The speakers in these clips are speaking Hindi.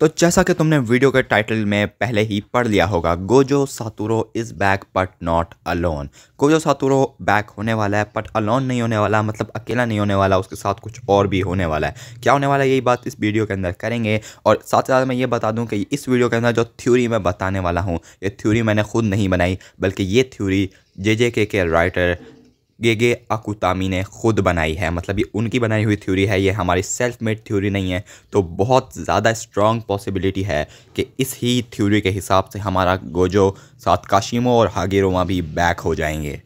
तो जैसा कि तुमने वीडियो के टाइटल में पहले ही पढ़ लिया होगा Gojo Satoru is back but not alone Gojo Satoru back होने वाला है बट अलोन नहीं होने वाला मतलब अकेला नहीं होने वाला उसके साथ कुछ और भी होने वाला है क्या होने वाला है यही बात इस वीडियो के अंदर करेंगे और साथ साथ मैं ये बता दूँ कि इस वीडियो के अंदर जो थ्योरी मैं बताने वाला हूँ ये थ्योरी मैंने खुद नहीं बनाई बल्कि ये थ्योरी जे जे के के राइटर गेगे अकुतामी ने खुद बनाई है मतलब ये उनकी बनाई हुई थ्योरी है ये हमारी सेल्फ मेड थ्योरी नहीं है तो बहुत ज़्यादा स्ट्रॉन्ग पॉसिबिलिटी है कि इस ही थ्योरी के हिसाब से हमारा गोजो साथ काशिमो और हागेरोमा भी बैक हो जाएंगे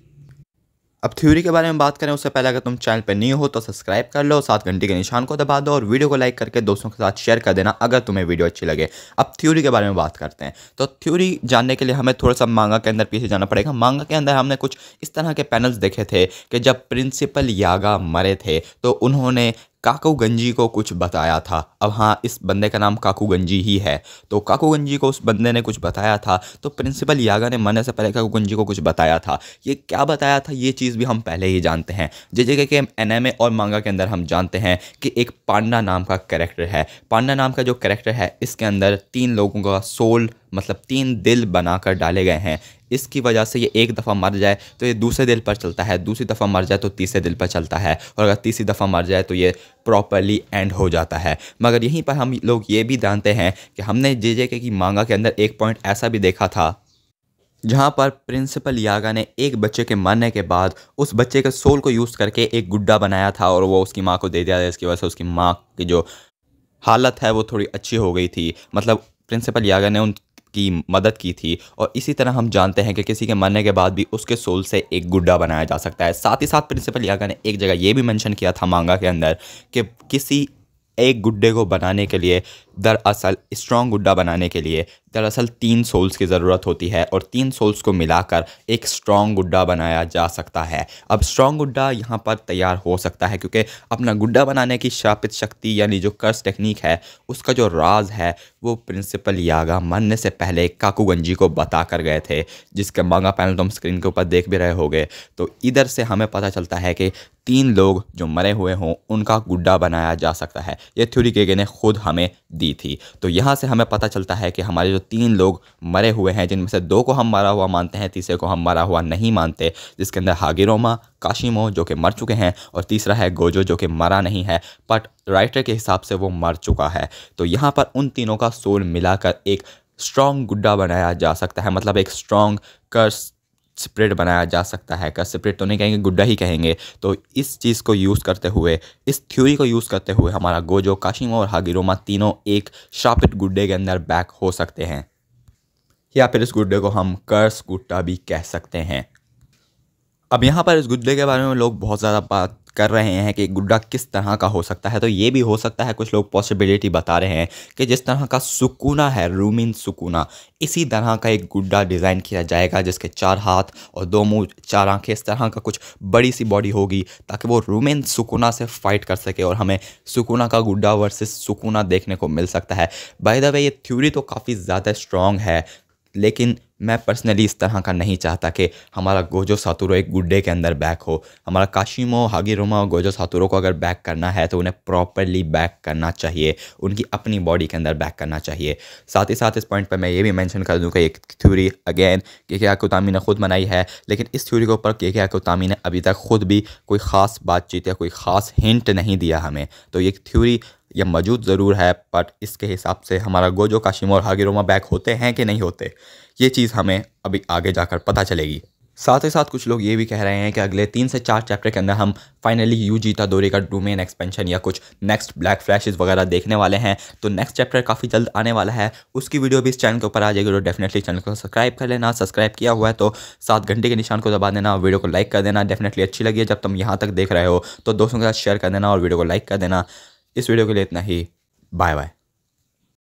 अब थ्योरी के बारे में बात करें उससे पहले अगर तुम चैनल पर नहीं हो तो सब्सक्राइब कर लो सात घंटे के निशान को दबा दो और वीडियो को लाइक करके दोस्तों के साथ शेयर कर देना अगर तुम्हें वीडियो अच्छी लगे अब थ्योरी के बारे में बात करते हैं तो थ्योरी जानने के लिए हमें थोड़ा सा मांगा के अंदर पीछे जाना पड़ेगा मांगा के अंदर हमने कुछ इस तरह के पैनल्स देखे थे कि जब प्रिंसिपल यागा मरे थे तो उन्होंने काकू गंजी को कुछ बताया था अब हाँ इस बंदे का नाम काकू गंजी ही है तो काकू गंजी को उस बंदे ने कुछ बताया था तो प्रिंसिपल यागा ने मरने से पहले काकू गंजी को कुछ बताया था ये क्या बताया था ये चीज़ भी हम पहले ही जानते हैं जे के एन और मांगा के अंदर हम जानते हैं कि एक पांडा नाम का कैरेक्टर है पांडा नाम का जो कैरेक्टर है इसके अंदर तीन लोगों का सोल मतलब तीन दिल बनाकर डाले गए हैं इसकी वजह से ये एक दफ़ा मर जाए तो ये दूसरे दिल पर चलता है दूसरी दफ़ा मर जाए तो तीसरे दिल पर चलता है और अगर तीसरी दफ़ा मर जाए तो ये प्रॉपरली एंड हो जाता है मगर यहीं पर हम लोग ये भी जानते हैं कि हमने जे जे के की मांगा के अंदर एक पॉइंट ऐसा भी देखा था जहाँ पर प्रिंसिपल यागा ने एक बच्चे के मरने के बाद उस बच्चे के सोल को यूज़ करके एक गुड्डा बनाया था और वो उसकी माँ को दे दिया था इसकी वजह से उसकी माँ की जो हालत है वो थोड़ी अच्छी हो गई थी मतलब प्रिंसिपल यागा ने उन की मदद की थी और इसी तरह हम जानते हैं कि किसी के मरने के बाद भी उसके सोल से एक गुड्डा बनाया जा सकता है साथ ही साथ प्रिंसिपल यागा ने एक जगह ये भी मैंशन किया था मांगा के अंदर कि किसी एक गुड्डे को बनाने के लिए दरअसल स्ट्रॉन्ग गुड्डा बनाने के लिए दरअसल तीन सोल्स की ज़रूरत होती है और तीन सोल्स को मिलाकर एक स्ट्रॉन्ग गुड्डा बनाया जा सकता है अब स्ट्रॉन्ग गुड्डा यहाँ पर तैयार हो सकता है क्योंकि अपना गुड्डा बनाने की शापित शक्ति यानी जो कर्स टेक्निक है उसका जो राज है वो प्रिंसिपल यागा मरने से पहले काकूगंजी को बता कर गए थे जिसके मांगा पैनल तुम स्क्रीन के ऊपर देख भी रहे हो तो इधर से हमें पता चलता है कि तीन लोग जो मरे हुए हों उनका गुड्डा बनाया जा सकता है ये थ्यूरी केगे ने खुद हमें दी दी थी तो यहाँ से हमें पता चलता है कि हमारे जो तीन लोग मरे हुए हैं जिनमें से दो को हम मरा हुआ मानते हैं तीसरे को हम मरा हुआ नहीं मानते जिसके अंदर हागिरोमा काशिमो जो कि मर चुके हैं और तीसरा है गोजो जो कि मरा नहीं है बट राइटर के हिसाब से वो मर चुका है तो यहाँ पर उन तीनों का सोल मिलाकर एक स्ट्रॉन्ग गुड्डा बनाया जा सकता है मतलब एक स्ट्रॉन्ग कर्स स्प्रेड बनाया जा सकता है का स्प्रेड तो नहीं कहेंगे गुड्डा ही कहेंगे तो इस चीज़ को यूज़ करते हुए इस थ्योरी को यूज़ करते हुए हमारा गोजो काशिमो और हागिरोमा तीनों एक शापित गुड्डे के अंदर बैक हो सकते हैं या फिर इस गुड्डे को हम कर्स गुट्टा भी कह सकते हैं अब यहाँ पर इस गुड्डे के बारे में लोग बहुत ज़्यादा बात कर रहे हैं कि गुड्डा किस तरह का हो सकता है तो ये भी हो सकता है कुछ लोग पॉसिबिलिटी बता रहे हैं कि जिस तरह का सुकूना है रूमिन सुकूना इसी तरह का एक गुड्डा डिज़ाइन किया जाएगा जिसके चार हाथ और दो मुँह चार आँखें इस तरह का कुछ बड़ी सी बॉडी होगी ताकि वो रूमिन सुकूना से फाइट कर सके और हमें सुकूना का गुड्डा वर्सेस सुकूना देखने को मिल सकता है बाय द वे ये थ्योरी तो काफ़ी ज़्यादा स्ट्रॉन्ग है लेकिन मैं पर्सनली इस तरह का नहीं चाहता कि हमारा गोजो सातुरो एक गुड्डे के अंदर बैक हो हमारा काशिमो हागिरोमा और गोजो सातुरो को अगर बैक करना है तो उन्हें प्रॉपरली बैक करना चाहिए उनकी अपनी बॉडी के अंदर बैक करना चाहिए साथ ही साथ इस पॉइंट पर मैं ये भी मैंशन कर दूँ कि एक थ्योरी अगेन के के आकोतामी ने खुद बनाई है लेकिन इस थ्योरी के ऊपर के के आकोतामी ने अभी तक खुद भी कोई ख़ास बातचीत या कोई ख़ास हिंट नहीं दिया हमें तो ये थ्योरी यह मौजूद ज़रूर है पर इसके हिसाब से हमारा गोजो काशिम और हागिरोमा बैक होते हैं कि नहीं होते ये चीज़ हमें अभी आगे जाकर पता चलेगी साथ ही साथ कुछ लोग ये भी कह रहे हैं कि अगले तीन से चार चैप्टर के अंदर हम फाइनली यू जीता दोरे का डोमेन एक्सपेंशन या कुछ नेक्स्ट ब्लैक फ्लैशेस वगैरह देखने वाले हैं तो नेक्स्ट चैप्टर काफ़ी जल्द आने वाला है उसकी वीडियो भी इस चैनल के ऊपर आ जाएगी तो डेफिनेटली चैनल को सब्सक्राइब कर लेना सब्सक्राइब किया हुआ है तो सात घंटे के निशान को दबा देना वीडियो को लाइक कर देना डेफिनेटली अच्छी लगी है जब तुम यहाँ तक देख रहे हो तो दोस्तों के साथ शेयर कर देना और वीडियो को लाइक कर देना इस वीडियो के लिए इतना ही बाय बाय